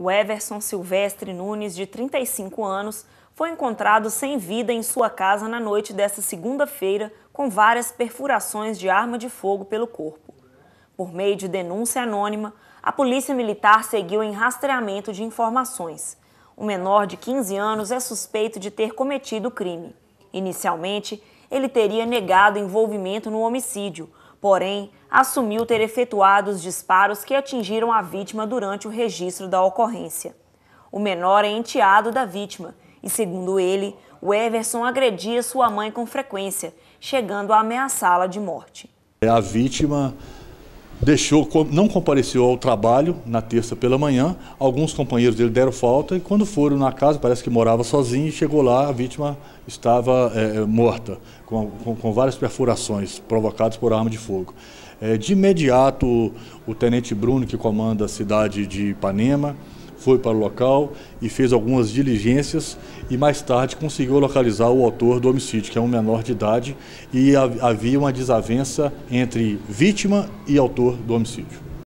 O Everson Silvestre Nunes, de 35 anos, foi encontrado sem vida em sua casa na noite desta segunda-feira, com várias perfurações de arma de fogo pelo corpo. Por meio de denúncia anônima, a Polícia Militar seguiu em rastreamento de informações. O menor de 15 anos é suspeito de ter cometido o crime. Inicialmente, ele teria negado envolvimento no homicídio, porém assumiu ter efetuado os disparos que atingiram a vítima durante o registro da ocorrência. O menor é enteado da vítima e, segundo ele, o Everson agredia sua mãe com frequência, chegando a ameaçá-la de morte. A vítima deixou, não compareceu ao trabalho na terça pela manhã. Alguns companheiros dele deram falta e quando foram na casa, parece que morava sozinho, e chegou lá, a vítima estava é, é, morta, com, com, com, várias perfurações provocadas por arma de fogo. É, de imediato, o tenente Bruno, que comanda a cidade de Ipanema, foi para o local e fez algumas diligências e mais tarde conseguiu localizar o autor do homicídio, que é um menor de idade, e havia uma desavença entre vítima e autor do homicídio.